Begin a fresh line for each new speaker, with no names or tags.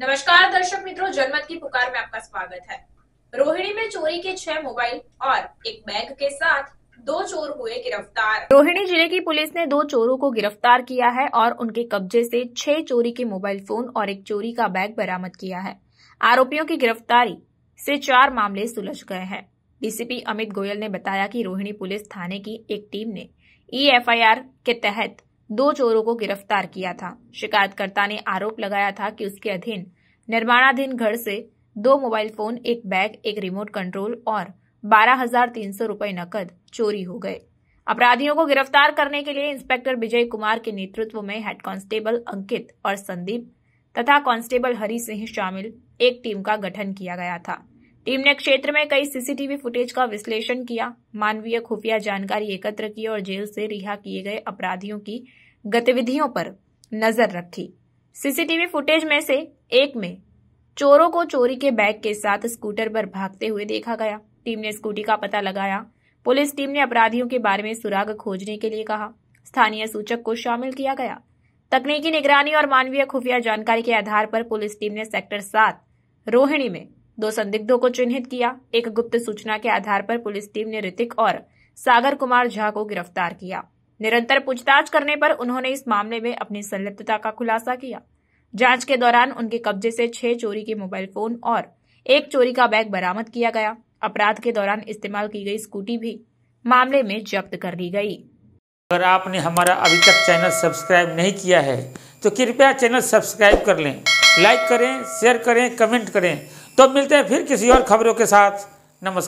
नमस्कार दर्शक मित्रों जनमत की पुकार में आपका स्वागत है रोहिणी में चोरी के छह मोबाइल और एक बैग के साथ दो चोर हुए गिरफ्तार रोहिणी जिले की पुलिस ने दो चोरों को गिरफ्तार किया है और उनके कब्जे से छह चोरी के मोबाइल फोन और एक चोरी का बैग बरामद किया है आरोपियों की गिरफ्तारी से चार मामले सुलझ गए हैं डीसीपी अमित गोयल ने बताया कि रोहिणी पुलिस थाने की एक टीम ने ई e के तहत दो चोरों को गिरफ्तार किया था शिकायतकर्ता ने आरोप लगाया था कि उसके अधीन निर्माणाधीन घर से दो मोबाइल फोन एक बैग एक रिमोट कंट्रोल और बारह हजार तीन सौ रूपये नकद चोरी हो गए अपराधियों को गिरफ्तार करने के लिए इंस्पेक्टर विजय कुमार के नेतृत्व में हेड कांस्टेबल अंकित और संदीप तथा कांस्टेबल हरि सिंह शामिल एक टीम का गठन किया गया था टीम ने क्षेत्र में कई सीसीटीवी फुटेज का विश्लेषण किया मानवीय खुफिया जानकारी एकत्र की और जेल से रिहा किए गए अपराधियों की गतिविधियों पर नजर रखी सीसीटीवी फुटेज में से एक में चोरों को चोरी के बैग के साथ स्कूटर पर भागते हुए देखा गया टीम ने स्कूटी का पता लगाया पुलिस टीम ने अपराधियों के बारे में सुराग खोजने के लिए कहा स्थानीय सूचक को शामिल किया गया तकनीकी निगरानी और मानवीय खुफिया जानकारी के आधार पर पुलिस टीम ने सेक्टर सात रोहिणी में दो संदिग्धों को चिन्हित किया एक गुप्त सूचना के आधार पर पुलिस टीम ने ऋतिक और सागर कुमार झा को गिरफ्तार किया निरंतर पूछताछ करने पर उन्होंने इस मामले में अपनी संलिप्तता का खुलासा किया जांच के दौरान उनके कब्जे से छह चोरी के मोबाइल फोन और एक चोरी का बैग बरामद किया गया अपराध के दौरान इस्तेमाल की गई स्कूटी भी मामले में जब्त कर ली गई
अगर आपने हमारा अभी तक चैनल सब्सक्राइब नहीं किया है तो कृपया चैनल सब्सक्राइब कर लें लाइक करें शेयर करें कमेंट करें तो मिलते हैं फिर किसी और खबरों के साथ नमस्कार